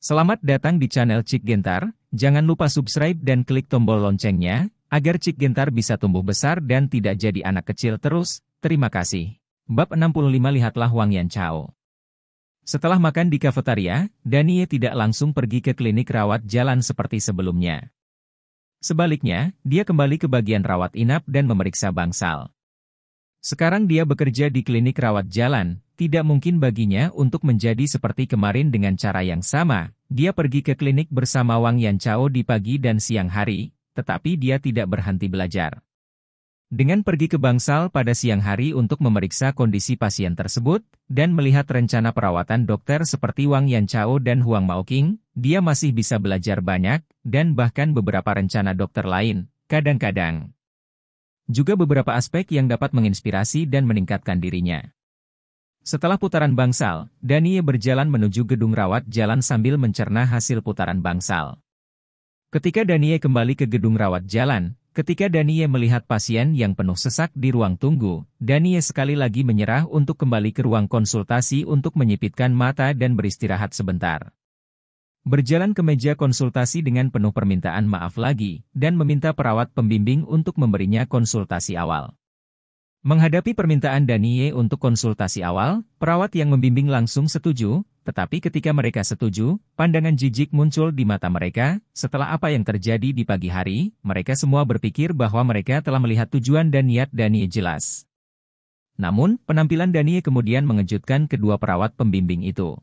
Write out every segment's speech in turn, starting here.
Selamat datang di channel Cik Gentar, jangan lupa subscribe dan klik tombol loncengnya, agar Cik Gentar bisa tumbuh besar dan tidak jadi anak kecil terus, terima kasih. Bab 65 Lihatlah Wang Yan Chao Setelah makan di kafetaria, Danie tidak langsung pergi ke klinik rawat jalan seperti sebelumnya. Sebaliknya, dia kembali ke bagian rawat inap dan memeriksa bangsal. Sekarang dia bekerja di klinik rawat jalan, tidak mungkin baginya untuk menjadi seperti kemarin dengan cara yang sama. Dia pergi ke klinik bersama Wang Yan di pagi dan siang hari, tetapi dia tidak berhenti belajar. Dengan pergi ke Bangsal pada siang hari untuk memeriksa kondisi pasien tersebut, dan melihat rencana perawatan dokter seperti Wang Yan dan Huang Maoqing, dia masih bisa belajar banyak, dan bahkan beberapa rencana dokter lain, kadang-kadang. Juga beberapa aspek yang dapat menginspirasi dan meningkatkan dirinya. Setelah putaran bangsal, Danie berjalan menuju gedung rawat jalan sambil mencerna hasil putaran bangsal. Ketika Danie kembali ke gedung rawat jalan, ketika Danie melihat pasien yang penuh sesak di ruang tunggu, Danie sekali lagi menyerah untuk kembali ke ruang konsultasi untuk menyipitkan mata dan beristirahat sebentar. Berjalan ke meja konsultasi dengan penuh permintaan maaf lagi, dan meminta perawat pembimbing untuk memberinya konsultasi awal. Menghadapi permintaan Daniye untuk konsultasi awal, perawat yang membimbing langsung setuju, tetapi ketika mereka setuju, pandangan jijik muncul di mata mereka, setelah apa yang terjadi di pagi hari, mereka semua berpikir bahwa mereka telah melihat tujuan dan niat Daniye jelas. Namun, penampilan Daniye kemudian mengejutkan kedua perawat pembimbing itu.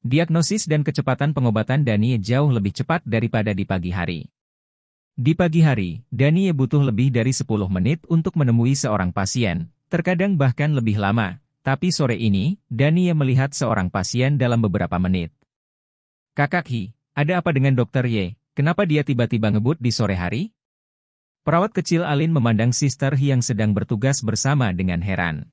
Diagnosis dan kecepatan pengobatan Daniye jauh lebih cepat daripada di pagi hari. Di pagi hari, Danie butuh lebih dari 10 menit untuk menemui seorang pasien, terkadang bahkan lebih lama. Tapi sore ini, Danie melihat seorang pasien dalam beberapa menit. Kakak Hi, ada apa dengan dokter Ye? Kenapa dia tiba-tiba ngebut di sore hari? Perawat kecil Alin memandang Sister Hi yang sedang bertugas bersama dengan heran.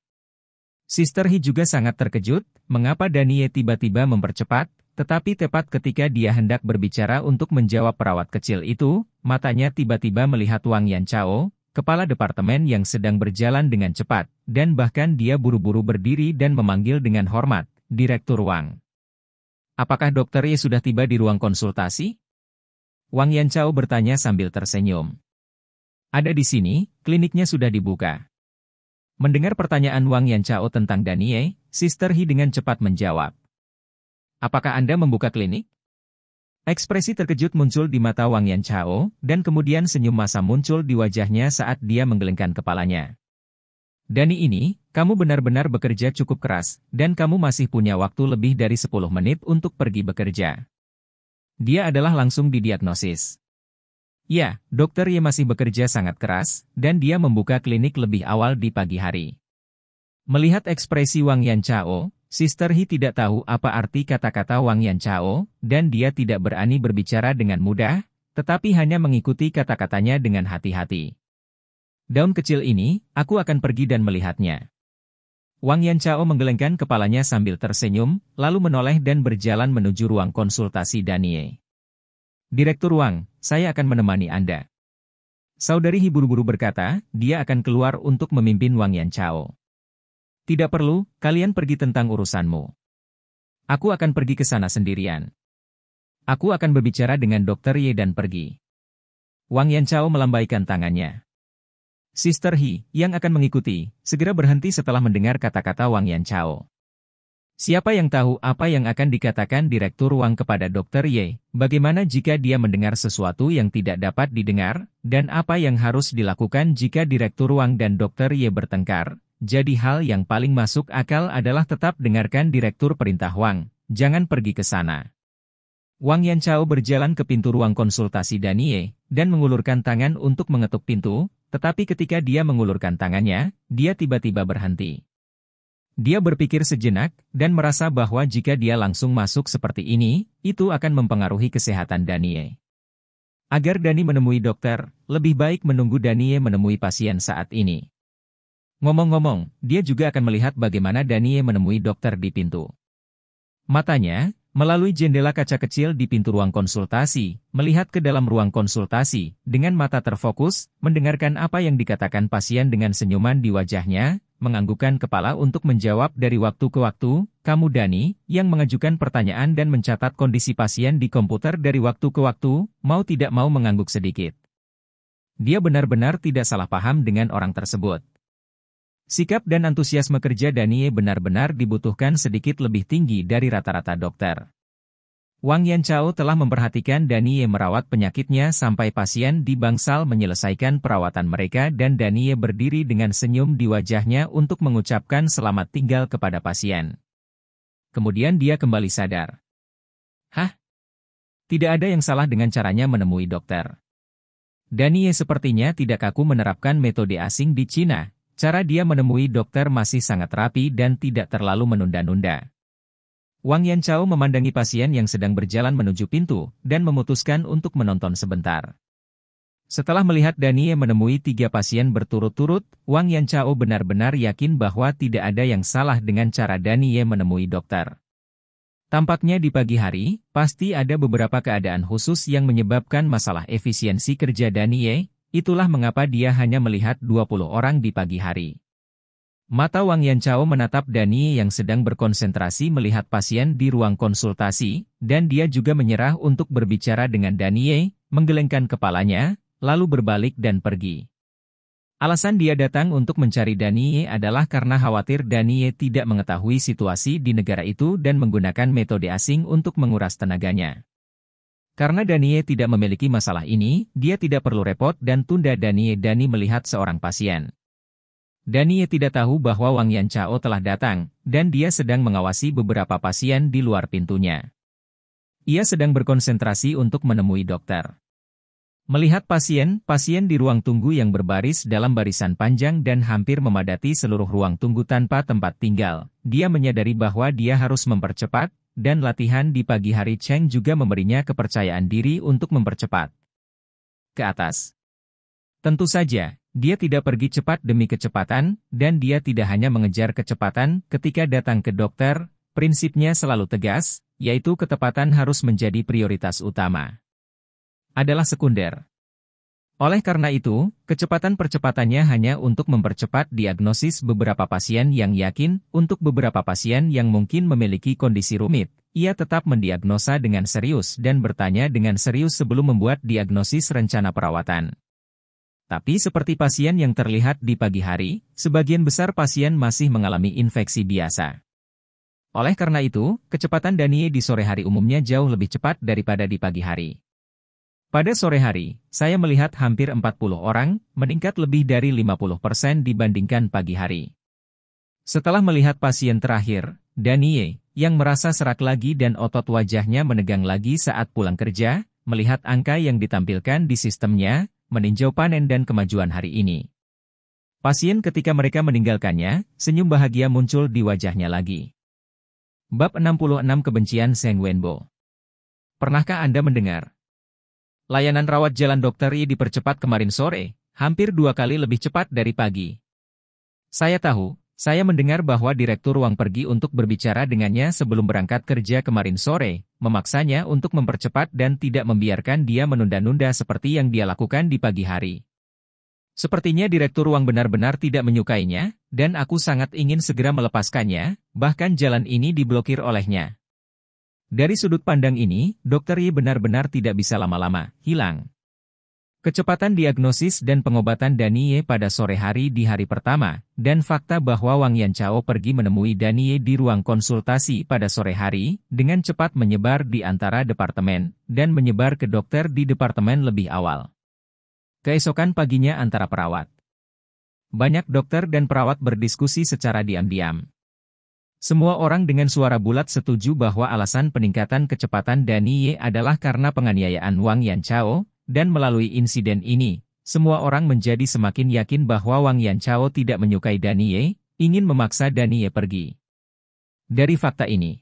Sister Hi juga sangat terkejut, mengapa Danie tiba-tiba mempercepat, tetapi tepat ketika dia hendak berbicara untuk menjawab perawat kecil itu, matanya tiba-tiba melihat Wang Yan Chao, kepala departemen yang sedang berjalan dengan cepat, dan bahkan dia buru-buru berdiri dan memanggil dengan hormat, Direktur Wang. Apakah dokter Ye sudah tiba di ruang konsultasi? Wang Yan Chao bertanya sambil tersenyum. Ada di sini, kliniknya sudah dibuka. Mendengar pertanyaan Wang Yan Chao tentang Danie, Sister He dengan cepat menjawab. Apakah Anda membuka klinik? Ekspresi terkejut muncul di mata Wang Yan Chao, dan kemudian senyum masa muncul di wajahnya saat dia menggelengkan kepalanya. Dani ini, kamu benar-benar bekerja cukup keras, dan kamu masih punya waktu lebih dari 10 menit untuk pergi bekerja. Dia adalah langsung didiagnosis. Ya, dokter Ye masih bekerja sangat keras, dan dia membuka klinik lebih awal di pagi hari. Melihat ekspresi Wang Yan Chao, Sister He tidak tahu apa arti kata-kata Wang Yan Chao, dan dia tidak berani berbicara dengan mudah, tetapi hanya mengikuti kata-katanya dengan hati-hati. Daun kecil ini, aku akan pergi dan melihatnya. Wang Yan Chao menggelengkan kepalanya sambil tersenyum, lalu menoleh dan berjalan menuju ruang konsultasi Danie. Direktur Wang, saya akan menemani Anda. Saudari Hi buru-buru berkata, dia akan keluar untuk memimpin Wang Yan Chao. Tidak perlu, kalian pergi tentang urusanmu. Aku akan pergi ke sana sendirian. Aku akan berbicara dengan Dokter Ye dan pergi. Wang Yanchao melambaikan tangannya. Sister He, yang akan mengikuti, segera berhenti setelah mendengar kata-kata Wang Yanchao. Siapa yang tahu apa yang akan dikatakan Direktur Wang kepada Dokter Ye, bagaimana jika dia mendengar sesuatu yang tidak dapat didengar, dan apa yang harus dilakukan jika Direktur Wang dan Dokter Ye bertengkar, jadi hal yang paling masuk akal adalah tetap dengarkan direktur perintah Wang, jangan pergi ke sana. Wang Yanchao berjalan ke pintu ruang konsultasi Danie, dan mengulurkan tangan untuk mengetuk pintu, tetapi ketika dia mengulurkan tangannya, dia tiba-tiba berhenti. Dia berpikir sejenak, dan merasa bahwa jika dia langsung masuk seperti ini, itu akan mempengaruhi kesehatan Danie. Agar Dani menemui dokter, lebih baik menunggu Danie menemui pasien saat ini. Ngomong-ngomong, dia juga akan melihat bagaimana Danie menemui dokter di pintu. Matanya, melalui jendela kaca kecil di pintu ruang konsultasi, melihat ke dalam ruang konsultasi, dengan mata terfokus, mendengarkan apa yang dikatakan pasien dengan senyuman di wajahnya, menganggukkan kepala untuk menjawab dari waktu ke waktu, kamu Dani, yang mengajukan pertanyaan dan mencatat kondisi pasien di komputer dari waktu ke waktu, mau tidak mau mengangguk sedikit. Dia benar-benar tidak salah paham dengan orang tersebut Sikap dan antusiasme kerja Danie benar-benar dibutuhkan sedikit lebih tinggi dari rata-rata dokter. Wang Yan Chao telah memperhatikan Danie merawat penyakitnya sampai pasien di bangsal menyelesaikan perawatan mereka dan Danie berdiri dengan senyum di wajahnya untuk mengucapkan selamat tinggal kepada pasien. Kemudian dia kembali sadar. Hah? Tidak ada yang salah dengan caranya menemui dokter. Danie sepertinya tidak kaku menerapkan metode asing di Cina, Cara dia menemui dokter masih sangat rapi dan tidak terlalu menunda-nunda. Wang Yanchao memandangi pasien yang sedang berjalan menuju pintu dan memutuskan untuk menonton sebentar. Setelah melihat Danie menemui tiga pasien berturut-turut, Wang Yanchao benar-benar yakin bahwa tidak ada yang salah dengan cara Danie menemui dokter. Tampaknya di pagi hari, pasti ada beberapa keadaan khusus yang menyebabkan masalah efisiensi kerja Daniye. Itulah mengapa dia hanya melihat 20 orang di pagi hari. Mata Wang Yanchao menatap Dani yang sedang berkonsentrasi melihat pasien di ruang konsultasi, dan dia juga menyerah untuk berbicara dengan Dani, menggelengkan kepalanya, lalu berbalik dan pergi. Alasan dia datang untuk mencari Dani adalah karena khawatir Dani tidak mengetahui situasi di negara itu dan menggunakan metode asing untuk menguras tenaganya. Karena Danie tidak memiliki masalah ini, dia tidak perlu repot dan tunda Danie Dani melihat seorang pasien. Danie tidak tahu bahwa Wang Yan Chao telah datang, dan dia sedang mengawasi beberapa pasien di luar pintunya. Ia sedang berkonsentrasi untuk menemui dokter. Melihat pasien, pasien di ruang tunggu yang berbaris dalam barisan panjang dan hampir memadati seluruh ruang tunggu tanpa tempat tinggal, dia menyadari bahwa dia harus mempercepat, dan latihan di pagi hari Cheng juga memberinya kepercayaan diri untuk mempercepat. Ke atas. Tentu saja, dia tidak pergi cepat demi kecepatan, dan dia tidak hanya mengejar kecepatan ketika datang ke dokter, prinsipnya selalu tegas, yaitu ketepatan harus menjadi prioritas utama adalah sekunder. Oleh karena itu, kecepatan percepatannya hanya untuk mempercepat diagnosis beberapa pasien yang yakin, untuk beberapa pasien yang mungkin memiliki kondisi rumit, ia tetap mendiagnosa dengan serius dan bertanya dengan serius sebelum membuat diagnosis rencana perawatan. Tapi seperti pasien yang terlihat di pagi hari, sebagian besar pasien masih mengalami infeksi biasa. Oleh karena itu, kecepatan Danie di sore hari umumnya jauh lebih cepat daripada di pagi hari. Pada sore hari, saya melihat hampir 40 orang, meningkat lebih dari 50% dibandingkan pagi hari. Setelah melihat pasien terakhir, Danie, yang merasa serak lagi dan otot wajahnya menegang lagi saat pulang kerja, melihat angka yang ditampilkan di sistemnya, meninjau panen dan kemajuan hari ini. Pasien ketika mereka meninggalkannya, senyum bahagia muncul di wajahnya lagi. Bab 66 Kebencian Seng Wenbo Pernahkah Anda mendengar, Layanan rawat jalan dokter I dipercepat kemarin sore, hampir dua kali lebih cepat dari pagi. Saya tahu, saya mendengar bahwa Direktur Ruang pergi untuk berbicara dengannya sebelum berangkat kerja kemarin sore, memaksanya untuk mempercepat dan tidak membiarkan dia menunda-nunda seperti yang dia lakukan di pagi hari. Sepertinya Direktur Ruang benar-benar tidak menyukainya, dan aku sangat ingin segera melepaskannya, bahkan jalan ini diblokir olehnya. Dari sudut pandang ini, dokter Y benar-benar tidak bisa lama-lama hilang. Kecepatan diagnosis dan pengobatan Daniye pada sore hari di hari pertama, dan fakta bahwa Wang Yan Chao pergi menemui Daniye di ruang konsultasi pada sore hari, dengan cepat menyebar di antara departemen, dan menyebar ke dokter di departemen lebih awal. Keesokan paginya antara perawat. Banyak dokter dan perawat berdiskusi secara diam-diam. Semua orang dengan suara bulat setuju bahwa alasan peningkatan kecepatan Daniye Ye adalah karena penganiayaan Wang Yan Yanchao, dan melalui insiden ini, semua orang menjadi semakin yakin bahwa Wang Yan Yanchao tidak menyukai Daniye, Ye, ingin memaksa Daniye Ye pergi. Dari fakta ini,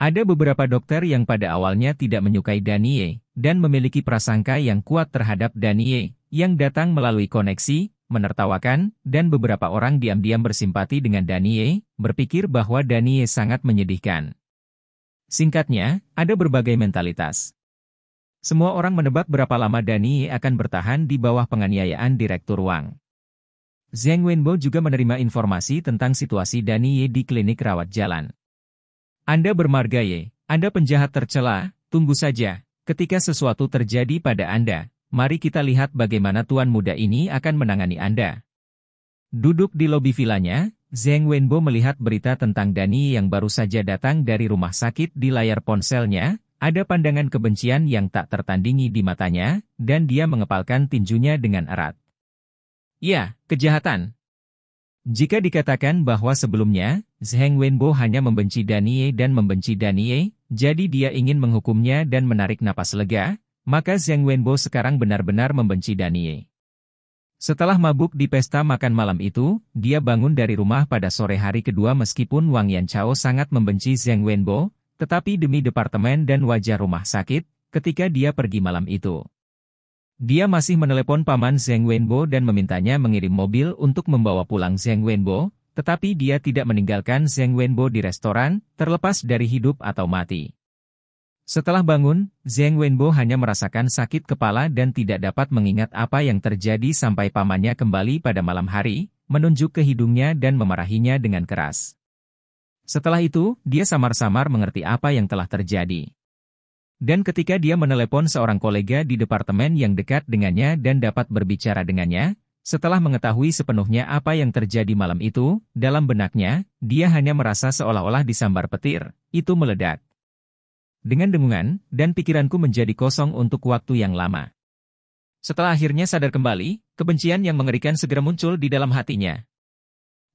ada beberapa dokter yang pada awalnya tidak menyukai Daniye Ye, dan memiliki prasangka yang kuat terhadap Daniye Ye, yang datang melalui koneksi, menertawakan, dan beberapa orang diam-diam bersimpati dengan Danie, berpikir bahwa Danie sangat menyedihkan. Singkatnya, ada berbagai mentalitas. Semua orang menebak berapa lama Danie akan bertahan di bawah penganiayaan Direktur Wang. Zheng Wenbo juga menerima informasi tentang situasi Danie di klinik rawat jalan. Anda bermarga Anda penjahat tercela, tunggu saja, ketika sesuatu terjadi pada Anda, Mari kita lihat bagaimana tuan muda ini akan menangani Anda. Duduk di lobi vilanya, Zeng Wenbo melihat berita tentang Dani yang baru saja datang dari rumah sakit di layar ponselnya, ada pandangan kebencian yang tak tertandingi di matanya, dan dia mengepalkan tinjunya dengan erat. Ya, kejahatan. Jika dikatakan bahwa sebelumnya, Zheng Wenbo hanya membenci Danie dan membenci Danie, jadi dia ingin menghukumnya dan menarik napas lega, maka Zhang Wenbo sekarang benar-benar membenci Danie. Setelah mabuk di pesta makan malam itu, dia bangun dari rumah pada sore hari kedua meskipun Wang Yanchao sangat membenci Zhang Wenbo, tetapi demi departemen dan wajah rumah sakit, ketika dia pergi malam itu. Dia masih menelepon paman Zhang Wenbo dan memintanya mengirim mobil untuk membawa pulang Zhang Wenbo, tetapi dia tidak meninggalkan Zhang Wenbo di restoran, terlepas dari hidup atau mati. Setelah bangun, Zheng Wenbo hanya merasakan sakit kepala dan tidak dapat mengingat apa yang terjadi sampai pamannya kembali pada malam hari, menunjuk ke hidungnya dan memarahinya dengan keras. Setelah itu, dia samar-samar mengerti apa yang telah terjadi. Dan ketika dia menelepon seorang kolega di departemen yang dekat dengannya dan dapat berbicara dengannya, setelah mengetahui sepenuhnya apa yang terjadi malam itu, dalam benaknya, dia hanya merasa seolah-olah disambar petir, itu meledak dengan dengungan, dan pikiranku menjadi kosong untuk waktu yang lama. Setelah akhirnya sadar kembali, kebencian yang mengerikan segera muncul di dalam hatinya.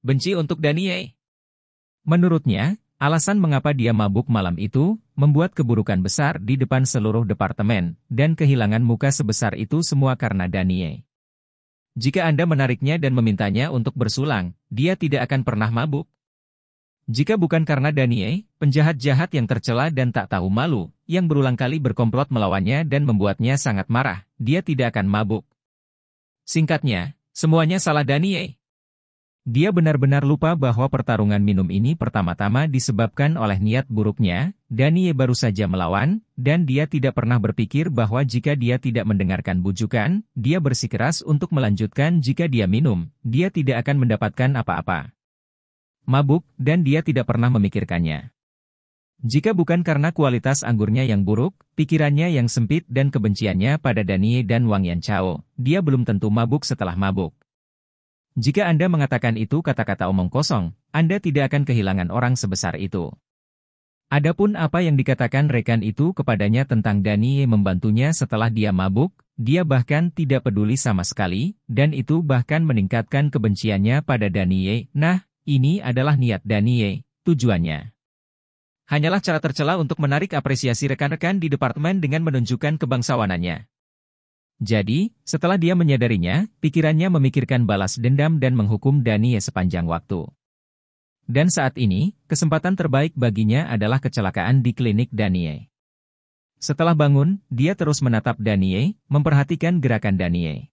Benci untuk Danie. Menurutnya, alasan mengapa dia mabuk malam itu, membuat keburukan besar di depan seluruh departemen, dan kehilangan muka sebesar itu semua karena Danie. Jika Anda menariknya dan memintanya untuk bersulang, dia tidak akan pernah mabuk. Jika bukan karena Daniye, penjahat jahat yang tercela dan tak tahu malu, yang berulang kali berkomplot melawannya dan membuatnya sangat marah, dia tidak akan mabuk. Singkatnya, semuanya salah Daniye. Dia benar-benar lupa bahwa pertarungan minum ini pertama-tama disebabkan oleh niat buruknya, Daniye baru saja melawan, dan dia tidak pernah berpikir bahwa jika dia tidak mendengarkan bujukan, dia bersikeras untuk melanjutkan jika dia minum, dia tidak akan mendapatkan apa-apa mabuk, dan dia tidak pernah memikirkannya. Jika bukan karena kualitas anggurnya yang buruk, pikirannya yang sempit dan kebenciannya pada Dani dan Wang Yan Yanchao, dia belum tentu mabuk setelah mabuk. Jika Anda mengatakan itu kata-kata omong kosong, Anda tidak akan kehilangan orang sebesar itu. Adapun apa yang dikatakan rekan itu kepadanya tentang Dani membantunya setelah dia mabuk, dia bahkan tidak peduli sama sekali, dan itu bahkan meningkatkan kebenciannya pada Danie. Nah, ini adalah niat Danie, tujuannya. Hanyalah cara tercela untuk menarik apresiasi rekan-rekan di departemen dengan menunjukkan kebangsawanannya. Jadi, setelah dia menyadarinya, pikirannya memikirkan balas dendam dan menghukum Danie sepanjang waktu. Dan saat ini, kesempatan terbaik baginya adalah kecelakaan di klinik Danie. Setelah bangun, dia terus menatap Danie, memperhatikan gerakan Danie.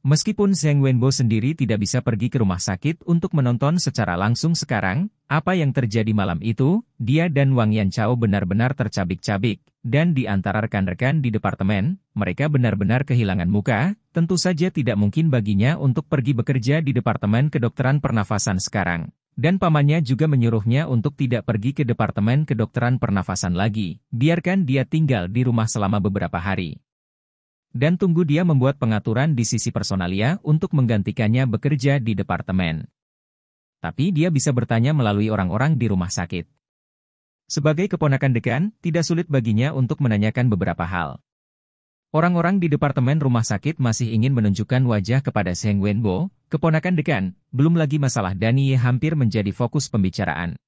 Meskipun Zheng Wenbo sendiri tidak bisa pergi ke rumah sakit untuk menonton secara langsung sekarang, apa yang terjadi malam itu, dia dan Wang Yanchao benar-benar tercabik-cabik, dan di antara rekan-rekan di departemen, mereka benar-benar kehilangan muka, tentu saja tidak mungkin baginya untuk pergi bekerja di Departemen Kedokteran Pernafasan sekarang. Dan pamannya juga menyuruhnya untuk tidak pergi ke Departemen Kedokteran Pernafasan lagi, biarkan dia tinggal di rumah selama beberapa hari. Dan tunggu dia membuat pengaturan di sisi personalia untuk menggantikannya bekerja di departemen. Tapi dia bisa bertanya melalui orang-orang di rumah sakit. Sebagai keponakan dekan, tidak sulit baginya untuk menanyakan beberapa hal. Orang-orang di departemen rumah sakit masih ingin menunjukkan wajah kepada Seng Wenbo, keponakan dekan, belum lagi masalah Dani hampir menjadi fokus pembicaraan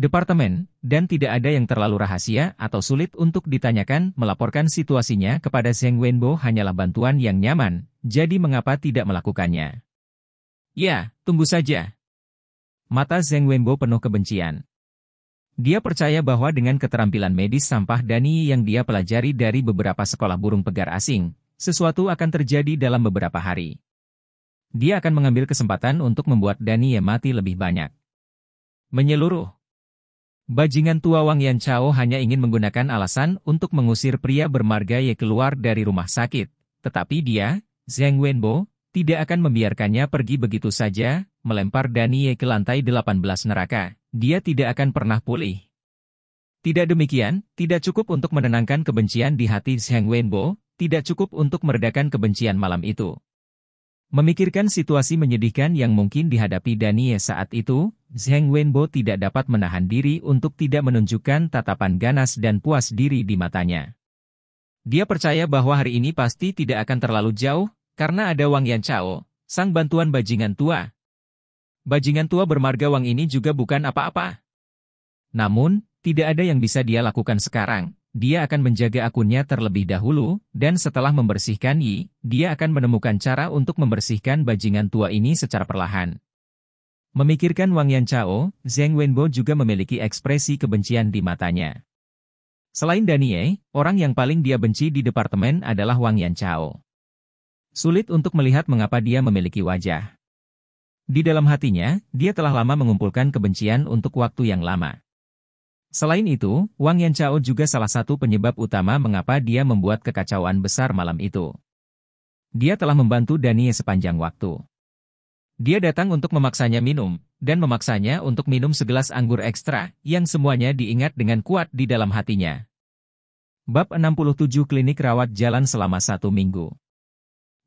departemen, dan tidak ada yang terlalu rahasia atau sulit untuk ditanyakan melaporkan situasinya kepada Zheng Wenbo hanyalah bantuan yang nyaman, jadi mengapa tidak melakukannya? Ya, tunggu saja. Mata Zheng Wenbo penuh kebencian. Dia percaya bahwa dengan keterampilan medis sampah Dani yang dia pelajari dari beberapa sekolah burung pegar asing, sesuatu akan terjadi dalam beberapa hari. Dia akan mengambil kesempatan untuk membuat Dani mati lebih banyak. Menyeluruh Bajingan tua Wang Yan Chao hanya ingin menggunakan alasan untuk mengusir pria bermarga Ye keluar dari rumah sakit. Tetapi dia, Zheng Wenbo, tidak akan membiarkannya pergi begitu saja, melempar Dani Ye ke lantai 18 neraka. Dia tidak akan pernah pulih. Tidak demikian, tidak cukup untuk menenangkan kebencian di hati Zheng Wenbo, tidak cukup untuk meredakan kebencian malam itu. Memikirkan situasi menyedihkan yang mungkin dihadapi Daniye saat itu, Zheng Wenbo tidak dapat menahan diri untuk tidak menunjukkan tatapan ganas dan puas diri di matanya. Dia percaya bahwa hari ini pasti tidak akan terlalu jauh, karena ada Wang Yan Chao, sang bantuan bajingan tua. Bajingan tua bermarga Wang ini juga bukan apa-apa. Namun, tidak ada yang bisa dia lakukan sekarang. Dia akan menjaga akunnya terlebih dahulu, dan setelah membersihkan Yi, dia akan menemukan cara untuk membersihkan bajingan tua ini secara perlahan. Memikirkan Wang Yan Yanchao, Zheng Wenbo juga memiliki ekspresi kebencian di matanya. Selain Danie, orang yang paling dia benci di departemen adalah Wang Yan Yanchao. Sulit untuk melihat mengapa dia memiliki wajah. Di dalam hatinya, dia telah lama mengumpulkan kebencian untuk waktu yang lama. Selain itu, Wang Yan Yanchao juga salah satu penyebab utama mengapa dia membuat kekacauan besar malam itu. Dia telah membantu Danie sepanjang waktu. Dia datang untuk memaksanya minum, dan memaksanya untuk minum segelas anggur ekstra, yang semuanya diingat dengan kuat di dalam hatinya. Bab 67 Klinik Rawat Jalan selama satu minggu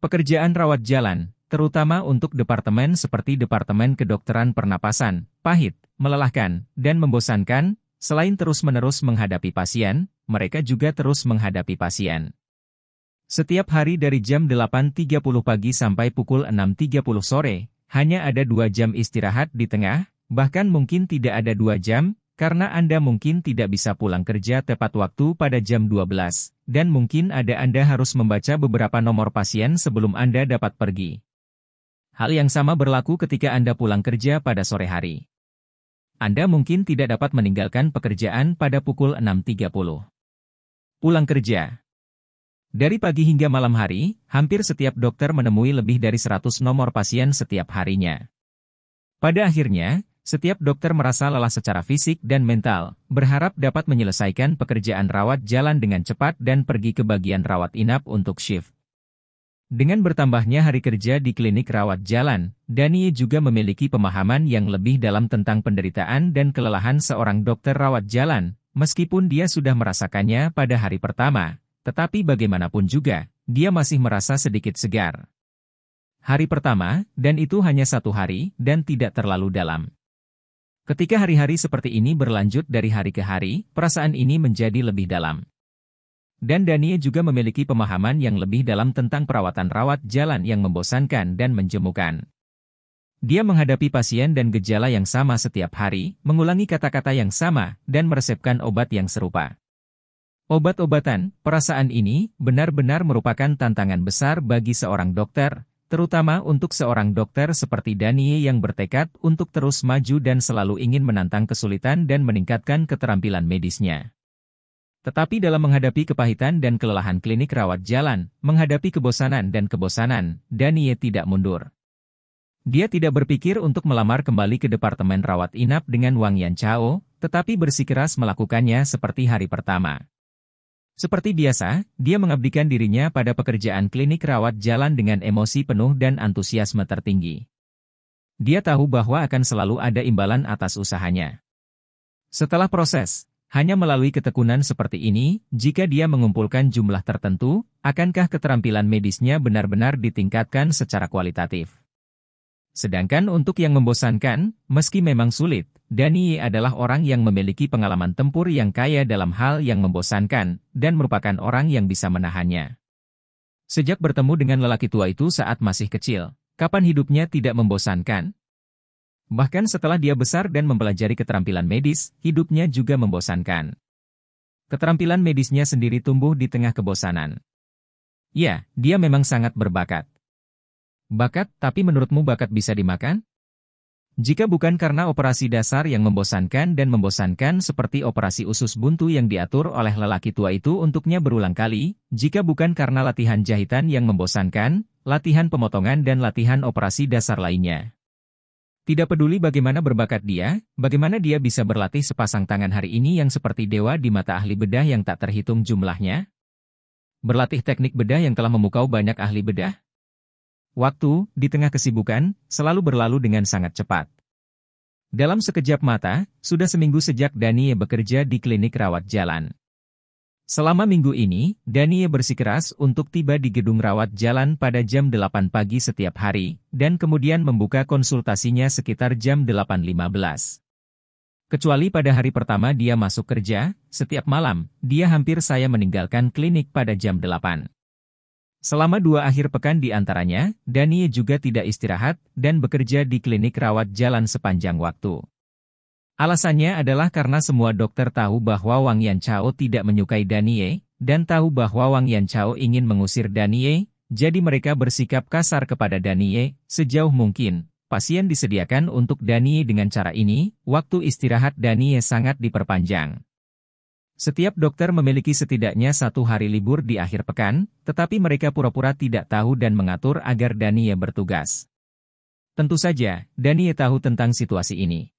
Pekerjaan rawat jalan, terutama untuk departemen seperti Departemen Kedokteran Pernapasan, pahit, melelahkan, dan membosankan, selain terus-menerus menghadapi pasien, mereka juga terus menghadapi pasien. Setiap hari dari jam 8.30 pagi sampai pukul 6.30 sore, hanya ada dua jam istirahat di tengah, bahkan mungkin tidak ada dua jam, karena Anda mungkin tidak bisa pulang kerja tepat waktu pada jam 12, dan mungkin ada Anda harus membaca beberapa nomor pasien sebelum Anda dapat pergi. Hal yang sama berlaku ketika Anda pulang kerja pada sore hari. Anda mungkin tidak dapat meninggalkan pekerjaan pada pukul 6.30. Pulang kerja dari pagi hingga malam hari, hampir setiap dokter menemui lebih dari 100 nomor pasien setiap harinya. Pada akhirnya, setiap dokter merasa lelah secara fisik dan mental, berharap dapat menyelesaikan pekerjaan rawat jalan dengan cepat dan pergi ke bagian rawat inap untuk shift. Dengan bertambahnya hari kerja di klinik rawat jalan, Danie juga memiliki pemahaman yang lebih dalam tentang penderitaan dan kelelahan seorang dokter rawat jalan, meskipun dia sudah merasakannya pada hari pertama, tetapi bagaimanapun juga, dia masih merasa sedikit segar. Hari pertama, dan itu hanya satu hari, dan tidak terlalu dalam. Ketika hari-hari seperti ini berlanjut dari hari ke hari, perasaan ini menjadi lebih dalam. Dan Daniel juga memiliki pemahaman yang lebih dalam tentang perawatan rawat jalan yang membosankan dan menjemukan. Dia menghadapi pasien dan gejala yang sama setiap hari, mengulangi kata-kata yang sama, dan meresepkan obat yang serupa. Obat-obatan, perasaan ini benar-benar merupakan tantangan besar bagi seorang dokter, terutama untuk seorang dokter seperti Dani yang bertekad untuk terus maju dan selalu ingin menantang kesulitan dan meningkatkan keterampilan medisnya. Tetapi dalam menghadapi kepahitan dan kelelahan klinik rawat jalan, menghadapi kebosanan dan kebosanan, Danie tidak mundur. Dia tidak berpikir untuk melamar kembali ke Departemen Rawat Inap dengan Wang Yan Chao, tetapi bersikeras melakukannya seperti hari pertama. Seperti biasa, dia mengabdikan dirinya pada pekerjaan klinik rawat jalan dengan emosi penuh dan antusiasme tertinggi. Dia tahu bahwa akan selalu ada imbalan atas usahanya. Setelah proses, hanya melalui ketekunan seperti ini, jika dia mengumpulkan jumlah tertentu, akankah keterampilan medisnya benar-benar ditingkatkan secara kualitatif? Sedangkan untuk yang membosankan, meski memang sulit, Dani adalah orang yang memiliki pengalaman tempur yang kaya dalam hal yang membosankan, dan merupakan orang yang bisa menahannya. Sejak bertemu dengan lelaki tua itu saat masih kecil, kapan hidupnya tidak membosankan? Bahkan setelah dia besar dan mempelajari keterampilan medis, hidupnya juga membosankan. Keterampilan medisnya sendiri tumbuh di tengah kebosanan. Ya, dia memang sangat berbakat. Bakat, tapi menurutmu bakat bisa dimakan? Jika bukan karena operasi dasar yang membosankan dan membosankan seperti operasi usus buntu yang diatur oleh lelaki tua itu untuknya berulang kali, jika bukan karena latihan jahitan yang membosankan, latihan pemotongan dan latihan operasi dasar lainnya. Tidak peduli bagaimana berbakat dia, bagaimana dia bisa berlatih sepasang tangan hari ini yang seperti dewa di mata ahli bedah yang tak terhitung jumlahnya? Berlatih teknik bedah yang telah memukau banyak ahli bedah? Waktu, di tengah kesibukan, selalu berlalu dengan sangat cepat. Dalam sekejap mata, sudah seminggu sejak Danie bekerja di klinik rawat jalan. Selama minggu ini, Danie bersikeras untuk tiba di gedung rawat jalan pada jam 8 pagi setiap hari, dan kemudian membuka konsultasinya sekitar jam 8.15. Kecuali pada hari pertama dia masuk kerja, setiap malam, dia hampir saya meninggalkan klinik pada jam 8. Selama dua akhir pekan di antaranya, Dani juga tidak istirahat dan bekerja di klinik rawat jalan sepanjang waktu. Alasannya adalah karena semua dokter tahu bahwa Wang Yan Chao tidak menyukai Danie, dan tahu bahwa Wang Yan Chao ingin mengusir Danie, jadi mereka bersikap kasar kepada Danie, sejauh mungkin. Pasien disediakan untuk Danie dengan cara ini, waktu istirahat Danie sangat diperpanjang. Setiap dokter memiliki setidaknya satu hari libur di akhir pekan, tetapi mereka pura-pura tidak tahu dan mengatur agar Dania bertugas. Tentu saja, Dania tahu tentang situasi ini.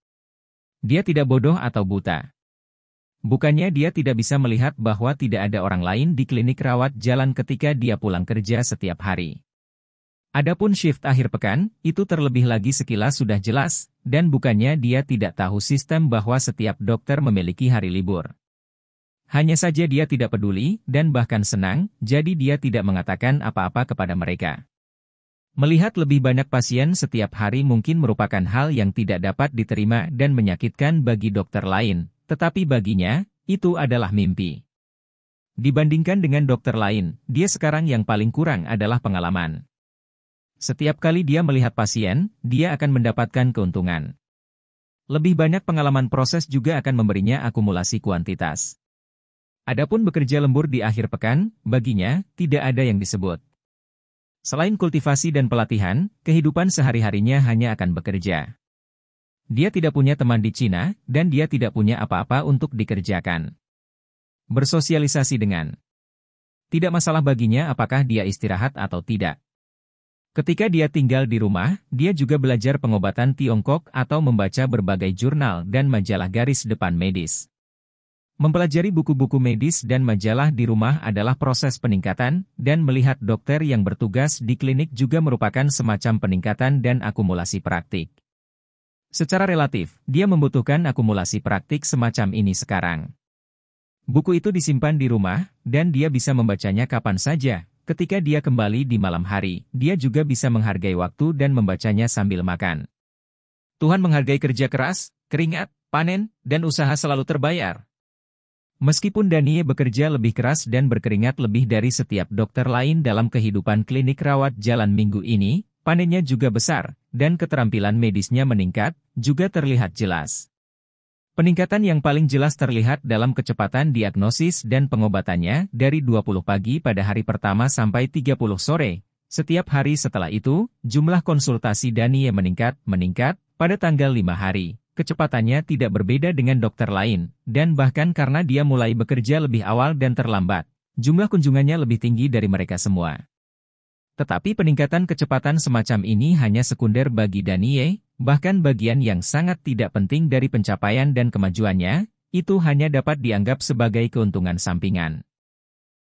Dia tidak bodoh atau buta. Bukannya dia tidak bisa melihat bahwa tidak ada orang lain di klinik rawat jalan ketika dia pulang kerja setiap hari. Adapun shift akhir pekan, itu terlebih lagi sekilas sudah jelas, dan bukannya dia tidak tahu sistem bahwa setiap dokter memiliki hari libur. Hanya saja dia tidak peduli dan bahkan senang, jadi dia tidak mengatakan apa-apa kepada mereka. Melihat lebih banyak pasien setiap hari mungkin merupakan hal yang tidak dapat diterima dan menyakitkan bagi dokter lain, tetapi baginya, itu adalah mimpi. Dibandingkan dengan dokter lain, dia sekarang yang paling kurang adalah pengalaman. Setiap kali dia melihat pasien, dia akan mendapatkan keuntungan. Lebih banyak pengalaman proses juga akan memberinya akumulasi kuantitas. Adapun bekerja lembur di akhir pekan, baginya, tidak ada yang disebut. Selain kultivasi dan pelatihan, kehidupan sehari-harinya hanya akan bekerja. Dia tidak punya teman di Cina, dan dia tidak punya apa-apa untuk dikerjakan. Bersosialisasi dengan Tidak masalah baginya apakah dia istirahat atau tidak. Ketika dia tinggal di rumah, dia juga belajar pengobatan Tiongkok atau membaca berbagai jurnal dan majalah garis depan medis. Mempelajari buku-buku medis dan majalah di rumah adalah proses peningkatan, dan melihat dokter yang bertugas di klinik juga merupakan semacam peningkatan dan akumulasi praktik. Secara relatif, dia membutuhkan akumulasi praktik semacam ini sekarang. Buku itu disimpan di rumah, dan dia bisa membacanya kapan saja. Ketika dia kembali di malam hari, dia juga bisa menghargai waktu dan membacanya sambil makan. Tuhan menghargai kerja keras, keringat, panen, dan usaha selalu terbayar. Meskipun Danie bekerja lebih keras dan berkeringat lebih dari setiap dokter lain dalam kehidupan klinik rawat jalan minggu ini, panennya juga besar, dan keterampilan medisnya meningkat, juga terlihat jelas. Peningkatan yang paling jelas terlihat dalam kecepatan diagnosis dan pengobatannya dari 20 pagi pada hari pertama sampai 30 sore. Setiap hari setelah itu, jumlah konsultasi Danie meningkat, meningkat, pada tanggal 5 hari. Kecepatannya tidak berbeda dengan dokter lain, dan bahkan karena dia mulai bekerja lebih awal dan terlambat, jumlah kunjungannya lebih tinggi dari mereka semua. Tetapi peningkatan kecepatan semacam ini hanya sekunder bagi Danie, bahkan bagian yang sangat tidak penting dari pencapaian dan kemajuannya, itu hanya dapat dianggap sebagai keuntungan sampingan.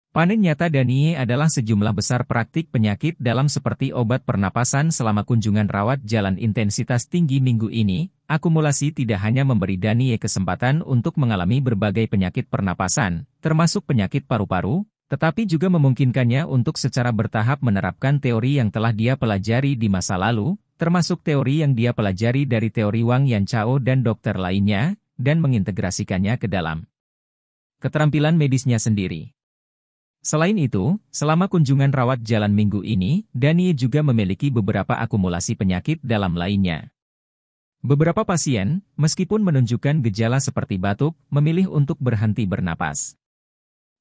Panen nyata Danie adalah sejumlah besar praktik penyakit dalam seperti obat pernapasan selama kunjungan rawat jalan intensitas tinggi minggu ini, akumulasi tidak hanya memberi Danie kesempatan untuk mengalami berbagai penyakit pernapasan, termasuk penyakit paru-paru, tetapi juga memungkinkannya untuk secara bertahap menerapkan teori yang telah dia pelajari di masa lalu, termasuk teori yang dia pelajari dari teori Wang Yan Chao dan dokter lainnya, dan mengintegrasikannya ke dalam keterampilan medisnya sendiri. Selain itu, selama kunjungan rawat jalan minggu ini, Danie juga memiliki beberapa akumulasi penyakit dalam lainnya. Beberapa pasien, meskipun menunjukkan gejala seperti batuk, memilih untuk berhenti bernapas.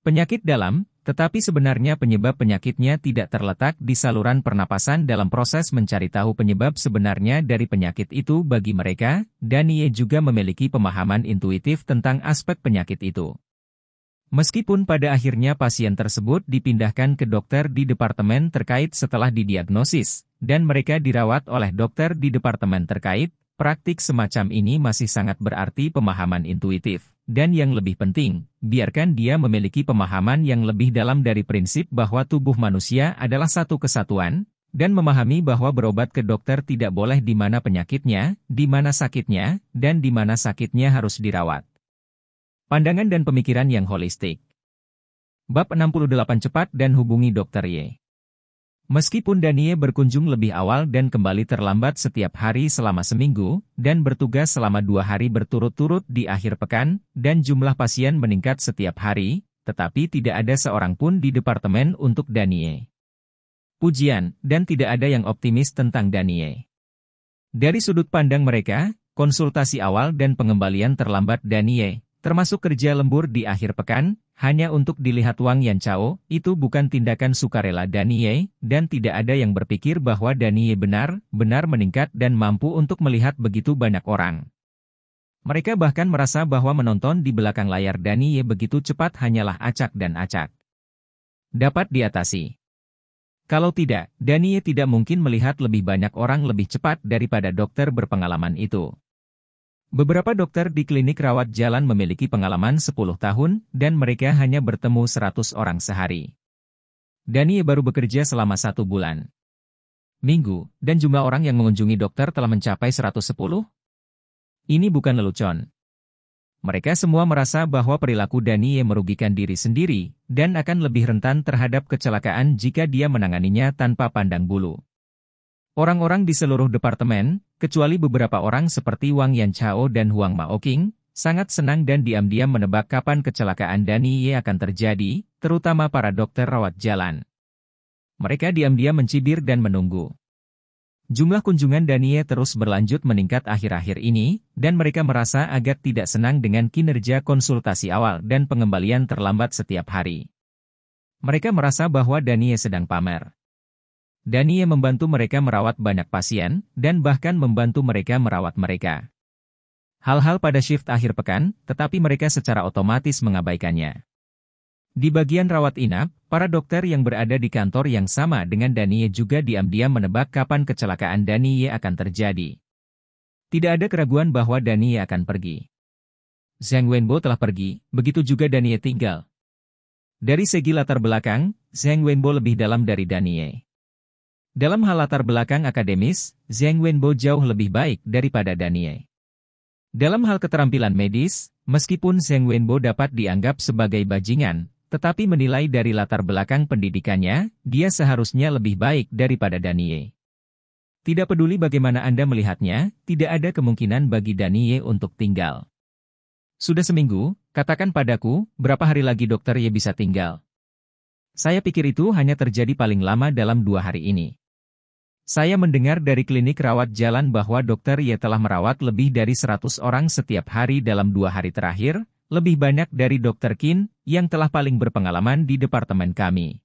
Penyakit dalam, tetapi sebenarnya penyebab penyakitnya tidak terletak di saluran pernapasan dalam proses mencari tahu penyebab sebenarnya dari penyakit itu bagi mereka, Danie juga memiliki pemahaman intuitif tentang aspek penyakit itu. Meskipun pada akhirnya pasien tersebut dipindahkan ke dokter di departemen terkait setelah didiagnosis, dan mereka dirawat oleh dokter di departemen terkait, Praktik semacam ini masih sangat berarti pemahaman intuitif, dan yang lebih penting, biarkan dia memiliki pemahaman yang lebih dalam dari prinsip bahwa tubuh manusia adalah satu kesatuan, dan memahami bahwa berobat ke dokter tidak boleh di mana penyakitnya, di mana sakitnya, dan di mana sakitnya harus dirawat. Pandangan dan pemikiran yang holistik. Bab 68 cepat dan hubungi dokter Y. Meskipun Danie berkunjung lebih awal dan kembali terlambat setiap hari selama seminggu, dan bertugas selama dua hari berturut-turut di akhir pekan, dan jumlah pasien meningkat setiap hari, tetapi tidak ada seorang pun di departemen untuk Danie. Pujian, dan tidak ada yang optimis tentang Danie. Dari sudut pandang mereka, konsultasi awal dan pengembalian terlambat Danie, termasuk kerja lembur di akhir pekan, hanya untuk dilihat Wang Yan Yanchao, itu bukan tindakan sukarela Daniye, dan tidak ada yang berpikir bahwa Daniye benar, benar meningkat dan mampu untuk melihat begitu banyak orang. Mereka bahkan merasa bahwa menonton di belakang layar Daniye begitu cepat hanyalah acak dan acak. Dapat diatasi. Kalau tidak, Daniye tidak mungkin melihat lebih banyak orang lebih cepat daripada dokter berpengalaman itu. Beberapa dokter di klinik rawat jalan memiliki pengalaman 10 tahun dan mereka hanya bertemu 100 orang sehari. Dani baru bekerja selama satu bulan. Minggu, dan jumlah orang yang mengunjungi dokter telah mencapai 110? Ini bukan lelucon. Mereka semua merasa bahwa perilaku Danie merugikan diri sendiri dan akan lebih rentan terhadap kecelakaan jika dia menanganinya tanpa pandang bulu. Orang-orang di seluruh departemen, kecuali beberapa orang seperti Wang Yanchao dan Huang Maoqing, sangat senang dan diam-diam menebak kapan kecelakaan Dani Ye akan terjadi, terutama para dokter rawat jalan. Mereka diam-diam mencibir dan menunggu. Jumlah kunjungan Daniye terus berlanjut meningkat akhir-akhir ini, dan mereka merasa agak tidak senang dengan kinerja konsultasi awal dan pengembalian terlambat setiap hari. Mereka merasa bahwa Daniye sedang pamer. Dania membantu mereka merawat banyak pasien, dan bahkan membantu mereka merawat mereka. Hal-hal pada shift akhir pekan, tetapi mereka secara otomatis mengabaikannya. Di bagian rawat inap, para dokter yang berada di kantor yang sama dengan Danie juga diam-diam menebak kapan kecelakaan Danie akan terjadi. Tidak ada keraguan bahwa Danie akan pergi. Zhang Wenbo telah pergi, begitu juga Danie tinggal. Dari segi latar belakang, Zhang Wenbo lebih dalam dari Danie. Dalam hal latar belakang akademis, Zheng Wenbo jauh lebih baik daripada Danie. Dalam hal keterampilan medis, meskipun Zheng Wenbo dapat dianggap sebagai bajingan, tetapi menilai dari latar belakang pendidikannya, dia seharusnya lebih baik daripada Danie. Tidak peduli bagaimana Anda melihatnya, tidak ada kemungkinan bagi Danie untuk tinggal. Sudah seminggu, katakan padaku, berapa hari lagi dokter Ye bisa tinggal. Saya pikir itu hanya terjadi paling lama dalam dua hari ini. Saya mendengar dari klinik rawat jalan bahwa dokter Ye telah merawat lebih dari 100 orang setiap hari dalam dua hari terakhir, lebih banyak dari dokter Kin, yang telah paling berpengalaman di departemen kami.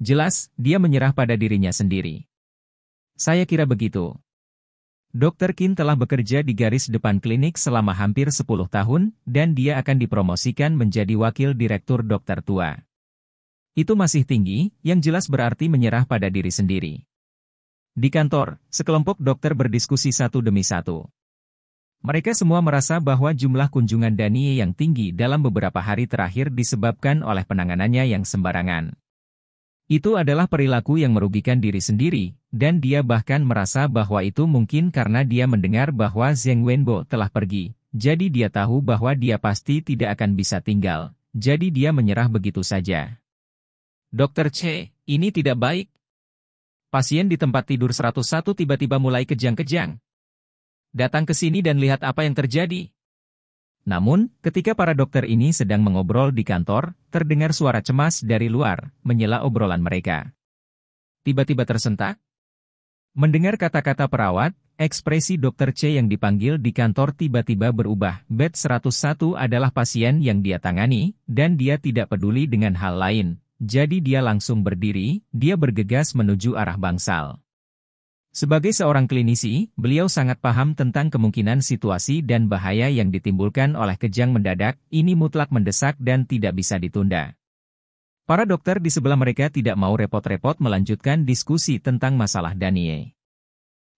Jelas, dia menyerah pada dirinya sendiri. Saya kira begitu. Dokter Kin telah bekerja di garis depan klinik selama hampir 10 tahun, dan dia akan dipromosikan menjadi wakil direktur dokter tua. Itu masih tinggi, yang jelas berarti menyerah pada diri sendiri. Di kantor, sekelompok dokter berdiskusi satu demi satu. Mereka semua merasa bahwa jumlah kunjungan Dani yang tinggi dalam beberapa hari terakhir disebabkan oleh penanganannya yang sembarangan. Itu adalah perilaku yang merugikan diri sendiri, dan dia bahkan merasa bahwa itu mungkin karena dia mendengar bahwa Zheng Wenbo telah pergi, jadi dia tahu bahwa dia pasti tidak akan bisa tinggal, jadi dia menyerah begitu saja. Dokter C, ini tidak baik. Pasien di tempat tidur 101 tiba-tiba mulai kejang-kejang. Datang ke sini dan lihat apa yang terjadi. Namun, ketika para dokter ini sedang mengobrol di kantor, terdengar suara cemas dari luar, menyela obrolan mereka. Tiba-tiba tersentak. Mendengar kata-kata perawat, ekspresi dokter C yang dipanggil di kantor tiba-tiba berubah. Bed 101 adalah pasien yang dia tangani, dan dia tidak peduli dengan hal lain. Jadi dia langsung berdiri, dia bergegas menuju arah bangsal. Sebagai seorang klinisi, beliau sangat paham tentang kemungkinan situasi dan bahaya yang ditimbulkan oleh kejang mendadak, ini mutlak mendesak dan tidak bisa ditunda. Para dokter di sebelah mereka tidak mau repot-repot melanjutkan diskusi tentang masalah Danie.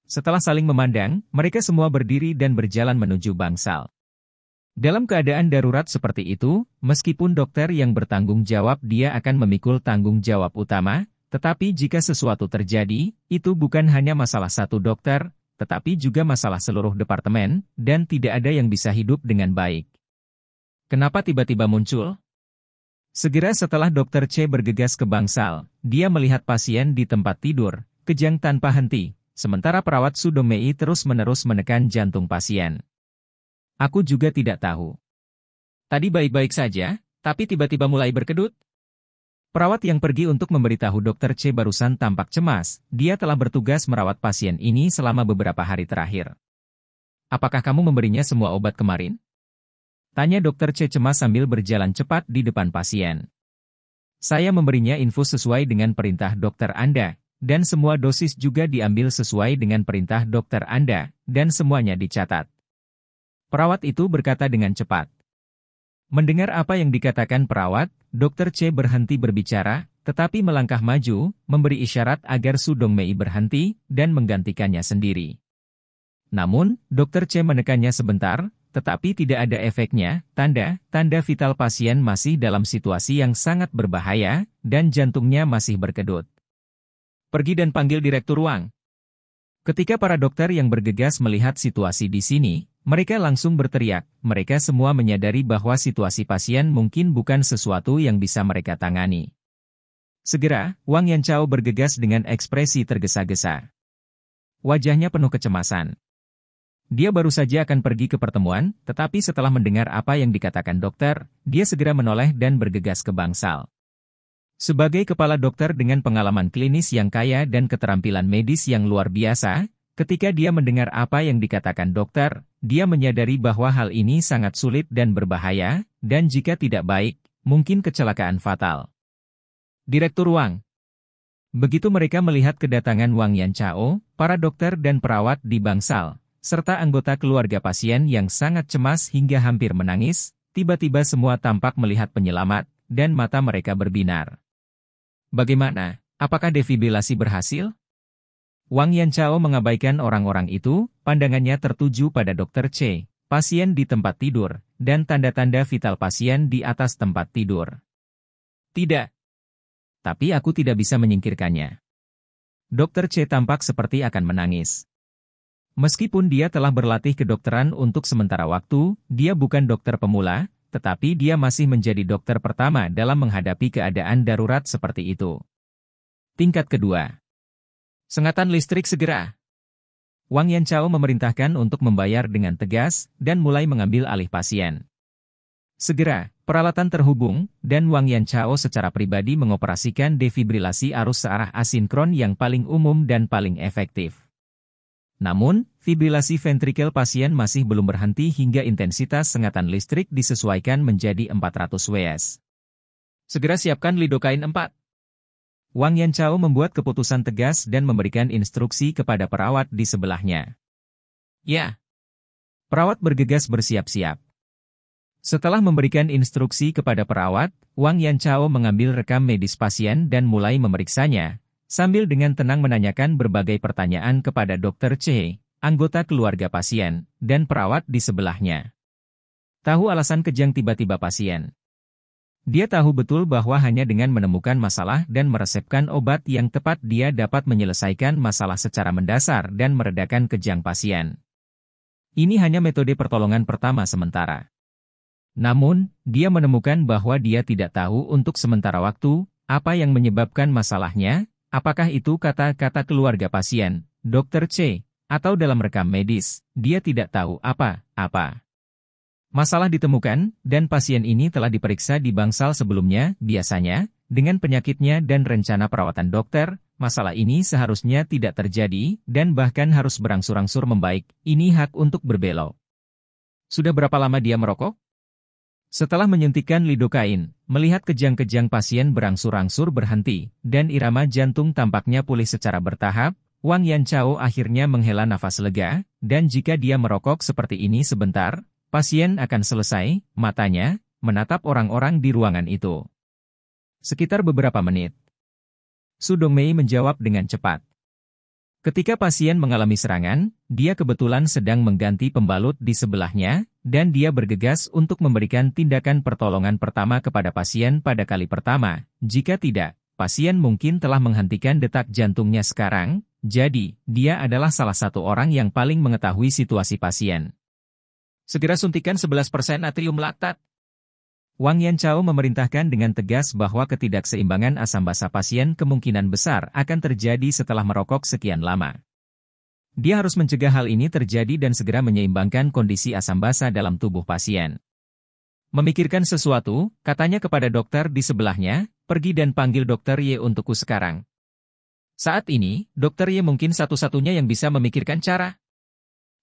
Setelah saling memandang, mereka semua berdiri dan berjalan menuju bangsal. Dalam keadaan darurat seperti itu, meskipun dokter yang bertanggung jawab dia akan memikul tanggung jawab utama, tetapi jika sesuatu terjadi, itu bukan hanya masalah satu dokter, tetapi juga masalah seluruh departemen, dan tidak ada yang bisa hidup dengan baik. Kenapa tiba-tiba muncul? Segera setelah dokter C bergegas ke bangsal, dia melihat pasien di tempat tidur, kejang tanpa henti, sementara perawat Sudomei terus-menerus menekan jantung pasien. Aku juga tidak tahu. Tadi baik-baik saja, tapi tiba-tiba mulai berkedut. Perawat yang pergi untuk memberitahu dokter C barusan tampak cemas, dia telah bertugas merawat pasien ini selama beberapa hari terakhir. Apakah kamu memberinya semua obat kemarin? Tanya dokter C cemas sambil berjalan cepat di depan pasien. Saya memberinya infus sesuai dengan perintah dokter Anda, dan semua dosis juga diambil sesuai dengan perintah dokter Anda, dan semuanya dicatat. Perawat itu berkata dengan cepat. Mendengar apa yang dikatakan perawat, Dr. C berhenti berbicara, tetapi melangkah maju, memberi isyarat agar Su Mei berhenti dan menggantikannya sendiri. Namun, Dr. C menekannya sebentar, tetapi tidak ada efeknya, tanda-tanda vital pasien masih dalam situasi yang sangat berbahaya dan jantungnya masih berkedut. Pergi dan panggil direktur ruang. Ketika para dokter yang bergegas melihat situasi di sini, mereka langsung berteriak, mereka semua menyadari bahwa situasi pasien mungkin bukan sesuatu yang bisa mereka tangani. Segera, Wang Yanchao bergegas dengan ekspresi tergesa-gesa. Wajahnya penuh kecemasan. Dia baru saja akan pergi ke pertemuan, tetapi setelah mendengar apa yang dikatakan dokter, dia segera menoleh dan bergegas ke bangsal. Sebagai kepala dokter dengan pengalaman klinis yang kaya dan keterampilan medis yang luar biasa, Ketika dia mendengar apa yang dikatakan dokter, dia menyadari bahwa hal ini sangat sulit dan berbahaya, dan jika tidak baik, mungkin kecelakaan fatal. Direktur Wang Begitu mereka melihat kedatangan Wang Yan Chao, para dokter dan perawat di bangsal, serta anggota keluarga pasien yang sangat cemas hingga hampir menangis, tiba-tiba semua tampak melihat penyelamat, dan mata mereka berbinar. Bagaimana? Apakah defibrilasi berhasil? Wang Yanchao mengabaikan orang-orang itu, pandangannya tertuju pada dokter C, pasien di tempat tidur, dan tanda-tanda vital pasien di atas tempat tidur. Tidak. Tapi aku tidak bisa menyingkirkannya. Dokter C tampak seperti akan menangis. Meskipun dia telah berlatih kedokteran untuk sementara waktu, dia bukan dokter pemula, tetapi dia masih menjadi dokter pertama dalam menghadapi keadaan darurat seperti itu. Tingkat kedua. Sengatan listrik segera. Wang Yan Yanchao memerintahkan untuk membayar dengan tegas dan mulai mengambil alih pasien. Segera, peralatan terhubung, dan Wang Yan Yanchao secara pribadi mengoperasikan defibrilasi arus searah asinkron yang paling umum dan paling efektif. Namun, fibrilasi ventrikel pasien masih belum berhenti hingga intensitas sengatan listrik disesuaikan menjadi 400 Ws. Segera siapkan lidokain 4. Wang Yan Yanchao membuat keputusan tegas dan memberikan instruksi kepada perawat di sebelahnya. Ya. Perawat bergegas bersiap-siap. Setelah memberikan instruksi kepada perawat, Wang Yan Yanchao mengambil rekam medis pasien dan mulai memeriksanya, sambil dengan tenang menanyakan berbagai pertanyaan kepada dokter C, anggota keluarga pasien, dan perawat di sebelahnya. Tahu alasan kejang tiba-tiba pasien. Dia tahu betul bahwa hanya dengan menemukan masalah dan meresepkan obat yang tepat dia dapat menyelesaikan masalah secara mendasar dan meredakan kejang pasien. Ini hanya metode pertolongan pertama sementara. Namun, dia menemukan bahwa dia tidak tahu untuk sementara waktu, apa yang menyebabkan masalahnya, apakah itu kata-kata keluarga pasien, dokter C, atau dalam rekam medis, dia tidak tahu apa-apa. Masalah ditemukan, dan pasien ini telah diperiksa di bangsal sebelumnya, biasanya, dengan penyakitnya dan rencana perawatan dokter, masalah ini seharusnya tidak terjadi, dan bahkan harus berangsur-angsur membaik, ini hak untuk berbelok. Sudah berapa lama dia merokok? Setelah menyuntikkan lidokain, melihat kejang-kejang pasien berangsur-angsur berhenti, dan irama jantung tampaknya pulih secara bertahap, Wang Yan Chao akhirnya menghela nafas lega, dan jika dia merokok seperti ini sebentar, Pasien akan selesai, matanya, menatap orang-orang di ruangan itu. Sekitar beberapa menit. Sudong Mei menjawab dengan cepat. Ketika pasien mengalami serangan, dia kebetulan sedang mengganti pembalut di sebelahnya, dan dia bergegas untuk memberikan tindakan pertolongan pertama kepada pasien pada kali pertama. Jika tidak, pasien mungkin telah menghentikan detak jantungnya sekarang, jadi dia adalah salah satu orang yang paling mengetahui situasi pasien. Segera suntikan 11% natrium laktat. Wang Yan Yanchao memerintahkan dengan tegas bahwa ketidakseimbangan asam basa pasien kemungkinan besar akan terjadi setelah merokok sekian lama. Dia harus mencegah hal ini terjadi dan segera menyeimbangkan kondisi asam basa dalam tubuh pasien. Memikirkan sesuatu, katanya kepada dokter di sebelahnya, pergi dan panggil dokter Ye untukku sekarang. Saat ini, dokter Ye mungkin satu-satunya yang bisa memikirkan cara.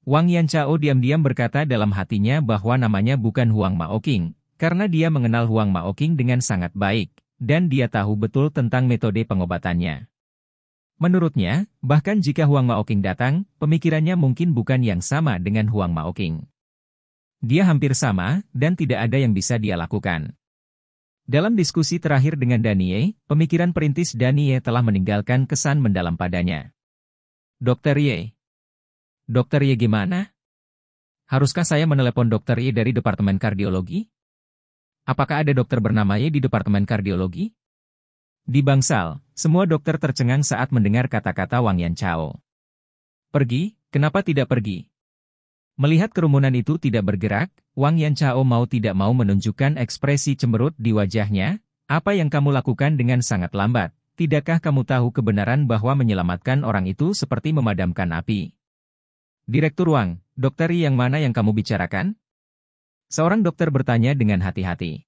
Wang Yan Chao diam-diam berkata dalam hatinya bahwa namanya bukan Huang Maoking, karena dia mengenal Huang Maoking dengan sangat baik, dan dia tahu betul tentang metode pengobatannya. Menurutnya, bahkan jika Huang Maoking datang, pemikirannya mungkin bukan yang sama dengan Huang Maoking. Dia hampir sama, dan tidak ada yang bisa dia lakukan. Dalam diskusi terakhir dengan Danie, pemikiran perintis Danie telah meninggalkan kesan mendalam padanya. Dr. Ye, Dokter Y gimana? Haruskah saya menelepon dokter Y dari Departemen Kardiologi? Apakah ada dokter bernama Y di Departemen Kardiologi? Di bangsal, semua dokter tercengang saat mendengar kata-kata Wang Yan Chao. Pergi, kenapa tidak pergi? Melihat kerumunan itu tidak bergerak, Wang Yan Chao mau tidak mau menunjukkan ekspresi cemberut di wajahnya, apa yang kamu lakukan dengan sangat lambat, tidakkah kamu tahu kebenaran bahwa menyelamatkan orang itu seperti memadamkan api? Direktur Wang, dokter yang mana yang kamu bicarakan? Seorang dokter bertanya dengan hati-hati.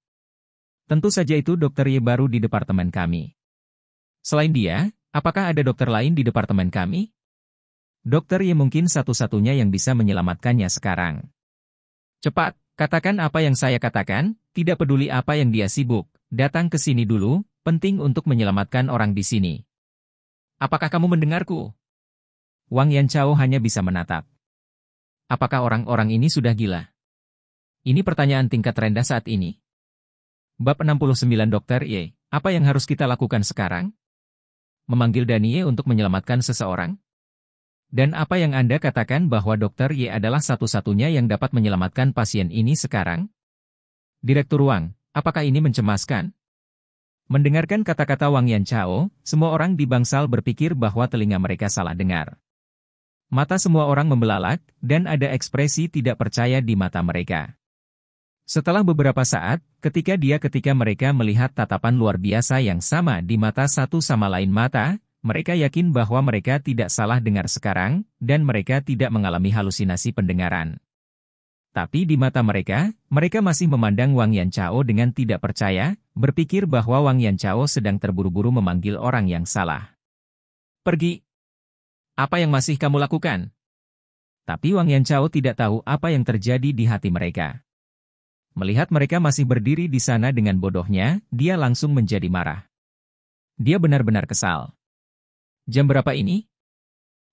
Tentu saja itu dokter Ye baru di departemen kami. Selain dia, apakah ada dokter lain di departemen kami? Dokter Ye mungkin satu-satunya yang bisa menyelamatkannya sekarang. Cepat, katakan apa yang saya katakan, tidak peduli apa yang dia sibuk, datang ke sini dulu, penting untuk menyelamatkan orang di sini. Apakah kamu mendengarku? Wang Yan Yanchao hanya bisa menatap. Apakah orang-orang ini sudah gila? Ini pertanyaan tingkat rendah saat ini. Bab 69 Dokter Ye, apa yang harus kita lakukan sekarang? Memanggil Danie untuk menyelamatkan seseorang? Dan apa yang Anda katakan bahwa Dokter Ye adalah satu-satunya yang dapat menyelamatkan pasien ini sekarang? Direktur Wang, apakah ini mencemaskan? Mendengarkan kata-kata Wang Yan Chao, semua orang di bangsal berpikir bahwa telinga mereka salah dengar. Mata semua orang membelalak, dan ada ekspresi tidak percaya di mata mereka. Setelah beberapa saat, ketika dia ketika mereka melihat tatapan luar biasa yang sama di mata satu sama lain mata, mereka yakin bahwa mereka tidak salah dengar sekarang, dan mereka tidak mengalami halusinasi pendengaran. Tapi di mata mereka, mereka masih memandang Wang Yan Chao dengan tidak percaya, berpikir bahwa Wang Yan Chao sedang terburu-buru memanggil orang yang salah. Pergi! Apa yang masih kamu lakukan? Tapi Wang Yan Yanchao tidak tahu apa yang terjadi di hati mereka. Melihat mereka masih berdiri di sana dengan bodohnya, dia langsung menjadi marah. Dia benar-benar kesal. Jam berapa ini?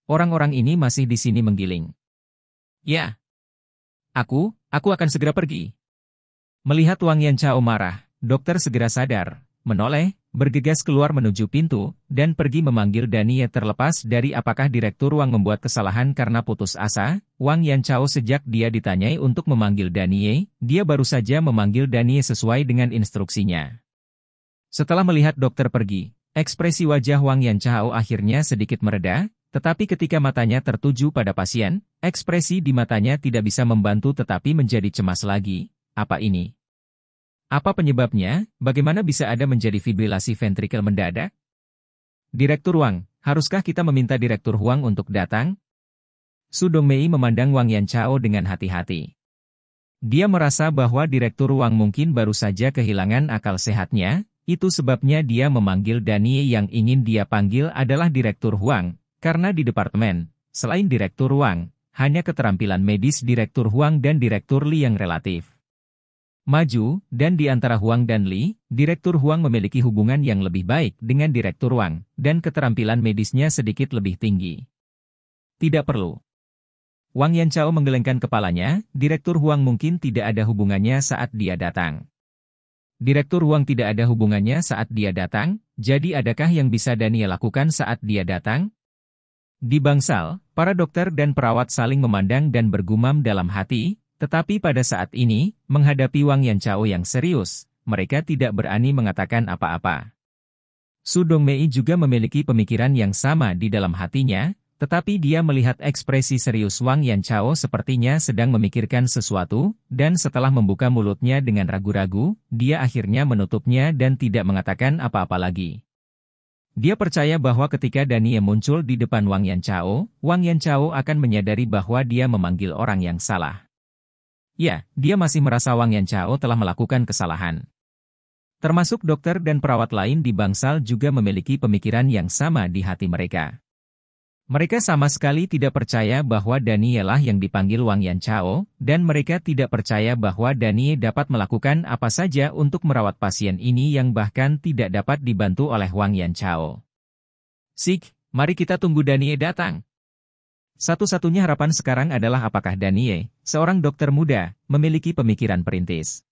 Orang-orang ini masih di sini menggiling. Ya. Aku, aku akan segera pergi. Melihat Wang Yan Yanchao marah, dokter segera sadar Menoleh, bergegas keluar menuju pintu, dan pergi memanggil Danie terlepas dari apakah direktur Wang membuat kesalahan karena putus asa, Wang Yanchao sejak dia ditanyai untuk memanggil Danie, dia baru saja memanggil Danie sesuai dengan instruksinya. Setelah melihat dokter pergi, ekspresi wajah Wang Yanchao akhirnya sedikit mereda, tetapi ketika matanya tertuju pada pasien, ekspresi di matanya tidak bisa membantu tetapi menjadi cemas lagi. Apa ini? Apa penyebabnya? Bagaimana bisa ada menjadi fibrilasi ventrikel mendadak? Direktur Wang, haruskah kita meminta Direktur Huang untuk datang? Su Mei memandang Wang Yan Chao dengan hati-hati. Dia merasa bahwa Direktur Wang mungkin baru saja kehilangan akal sehatnya, itu sebabnya dia memanggil Dani yang ingin dia panggil adalah Direktur Huang, karena di departemen, selain Direktur Wang, hanya keterampilan medis Direktur Huang dan Direktur Li yang relatif maju, dan di antara Huang dan Li, Direktur Huang memiliki hubungan yang lebih baik dengan Direktur Wang, dan keterampilan medisnya sedikit lebih tinggi. Tidak perlu. Wang Yanchao menggelengkan kepalanya, Direktur Huang mungkin tidak ada hubungannya saat dia datang. Direktur Huang tidak ada hubungannya saat dia datang, jadi adakah yang bisa Daniel lakukan saat dia datang? Di bangsal, para dokter dan perawat saling memandang dan bergumam dalam hati, tetapi pada saat ini, menghadapi Wang Yanchao yang serius, mereka tidak berani mengatakan apa-apa. Su Dongmei juga memiliki pemikiran yang sama di dalam hatinya, tetapi dia melihat ekspresi serius Wang Yanchao sepertinya sedang memikirkan sesuatu, dan setelah membuka mulutnya dengan ragu-ragu, dia akhirnya menutupnya dan tidak mengatakan apa-apa lagi. Dia percaya bahwa ketika Danie muncul di depan Wang Yanchao, Wang Yanchao akan menyadari bahwa dia memanggil orang yang salah. Ya, dia masih merasa Wang Yan Chao telah melakukan kesalahan. Termasuk dokter dan perawat lain di bangsal juga memiliki pemikiran yang sama di hati mereka. Mereka sama sekali tidak percaya bahwa Dani yang dipanggil Wang Yan Chao, dan mereka tidak percaya bahwa Dani dapat melakukan apa saja untuk merawat pasien ini yang bahkan tidak dapat dibantu oleh Wang Yan Chao. Sik, mari kita tunggu Dani datang. Satu-satunya harapan sekarang adalah apakah Danie, seorang dokter muda, memiliki pemikiran perintis.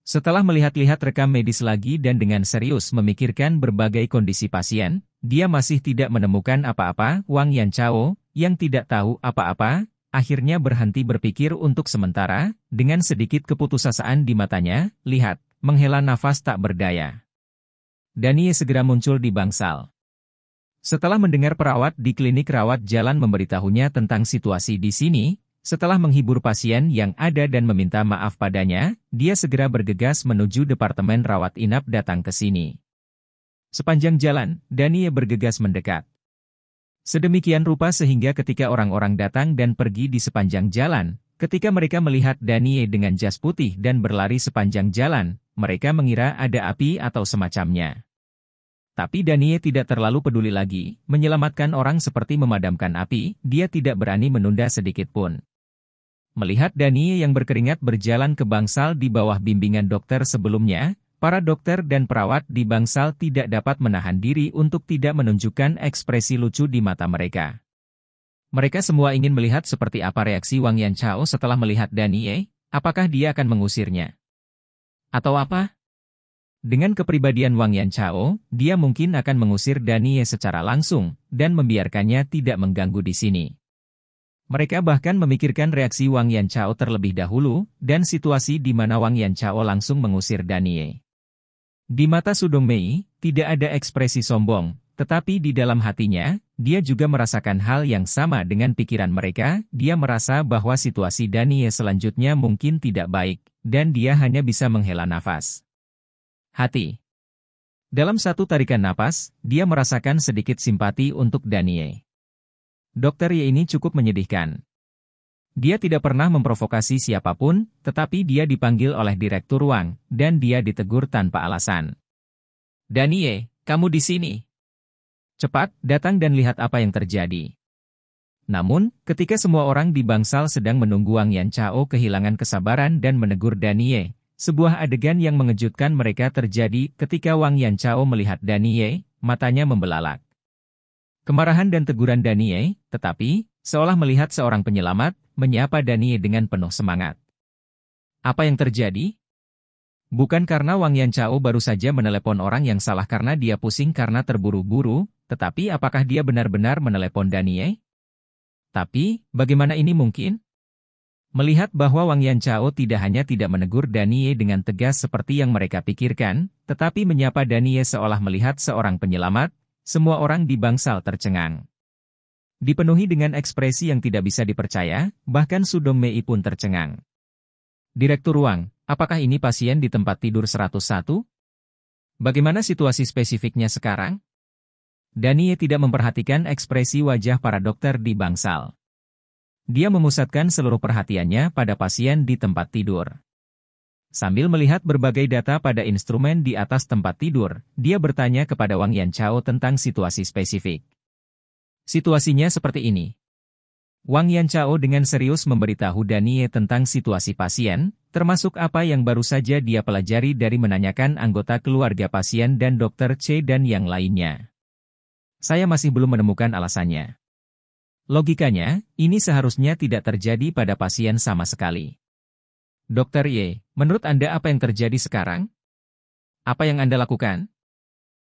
Setelah melihat-lihat rekam medis lagi dan dengan serius memikirkan berbagai kondisi pasien, dia masih tidak menemukan apa-apa Wang Yan Chao, yang tidak tahu apa-apa, akhirnya berhenti berpikir untuk sementara, dengan sedikit keputusasaan di matanya, lihat, menghela nafas tak berdaya. Danie segera muncul di bangsal. Setelah mendengar perawat di klinik rawat jalan memberitahunya tentang situasi di sini, setelah menghibur pasien yang ada dan meminta maaf padanya, dia segera bergegas menuju Departemen Rawat Inap datang ke sini. Sepanjang jalan, Dani bergegas mendekat. Sedemikian rupa sehingga ketika orang-orang datang dan pergi di sepanjang jalan, ketika mereka melihat Danie dengan jas putih dan berlari sepanjang jalan, mereka mengira ada api atau semacamnya. Tapi Danie tidak terlalu peduli lagi, menyelamatkan orang seperti memadamkan api, dia tidak berani menunda sedikit pun. Melihat Danie yang berkeringat berjalan ke bangsal di bawah bimbingan dokter sebelumnya, para dokter dan perawat di bangsal tidak dapat menahan diri untuk tidak menunjukkan ekspresi lucu di mata mereka. Mereka semua ingin melihat seperti apa reaksi Wang Yan Chao setelah melihat Danie, apakah dia akan mengusirnya? Atau apa? Dengan kepribadian Wang Yan Chao, dia mungkin akan mengusir Danie secara langsung, dan membiarkannya tidak mengganggu di sini. Mereka bahkan memikirkan reaksi Wang Yan Chao terlebih dahulu, dan situasi di mana Wang Yan Chao langsung mengusir Danie. Di mata Sudong Mei, tidak ada ekspresi sombong, tetapi di dalam hatinya, dia juga merasakan hal yang sama dengan pikiran mereka, dia merasa bahwa situasi Danie selanjutnya mungkin tidak baik, dan dia hanya bisa menghela nafas hati. Dalam satu tarikan napas, dia merasakan sedikit simpati untuk Danie. Dokter ye ini cukup menyedihkan. Dia tidak pernah memprovokasi siapapun, tetapi dia dipanggil oleh direktur ruang, dan dia ditegur tanpa alasan. Danie, kamu di sini. Cepat, datang dan lihat apa yang terjadi. Namun, ketika semua orang di bangsal sedang menunggu Wang Yan Chao kehilangan kesabaran dan menegur Danie, sebuah adegan yang mengejutkan mereka terjadi ketika Wang Yan Yanchao melihat Daniye, matanya membelalak. Kemarahan dan teguran Daniye, tetapi, seolah melihat seorang penyelamat, menyapa Daniye dengan penuh semangat. Apa yang terjadi? Bukan karena Wang Yan Yanchao baru saja menelepon orang yang salah karena dia pusing karena terburu-buru, tetapi apakah dia benar-benar menelepon Daniye? Tapi, bagaimana ini mungkin? Melihat bahwa Wang Yan Chao tidak hanya tidak menegur Danie dengan tegas seperti yang mereka pikirkan, tetapi menyapa Danie seolah melihat seorang penyelamat, semua orang di bangsal tercengang. Dipenuhi dengan ekspresi yang tidak bisa dipercaya, bahkan Sudong Mei pun tercengang. Direktur Wang, apakah ini pasien di tempat tidur 101? Bagaimana situasi spesifiknya sekarang? Danie tidak memperhatikan ekspresi wajah para dokter di bangsal. Dia memusatkan seluruh perhatiannya pada pasien di tempat tidur. Sambil melihat berbagai data pada instrumen di atas tempat tidur, dia bertanya kepada Wang Yanchao tentang situasi spesifik. Situasinya seperti ini. Wang Yanchao dengan serius memberitahu Danie tentang situasi pasien, termasuk apa yang baru saja dia pelajari dari menanyakan anggota keluarga pasien dan dokter C dan yang lainnya. Saya masih belum menemukan alasannya. Logikanya, ini seharusnya tidak terjadi pada pasien sama sekali. Dokter Y, menurut Anda apa yang terjadi sekarang? Apa yang Anda lakukan?